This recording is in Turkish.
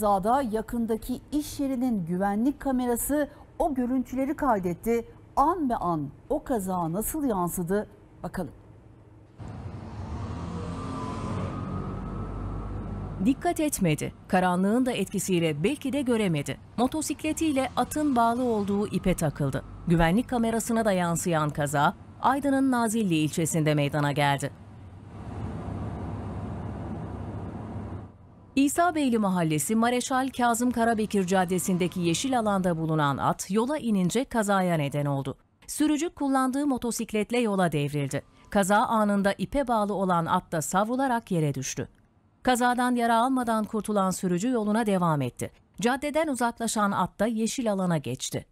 Zada yakındaki iş yerinin güvenlik kamerası o görüntüleri kaydetti. An be an o kaza nasıl yansıdı bakalım. Dikkat etmedi. Karanlığın da etkisiyle belki de göremedi. Motosikletiyle atın bağlı olduğu ipe takıldı. Güvenlik kamerasına da yansıyan kaza Aydın'ın Nazilli ilçesinde meydana geldi. İsa Beyli Mahallesi Mareşal Kazım Karabekir Caddesi'ndeki yeşil alanda bulunan at yola inince kazaya neden oldu. Sürücü kullandığı motosikletle yola devrildi. Kaza anında ipe bağlı olan at da savrularak yere düştü. Kazadan yara almadan kurtulan sürücü yoluna devam etti. Caddeden uzaklaşan at da yeşil alana geçti.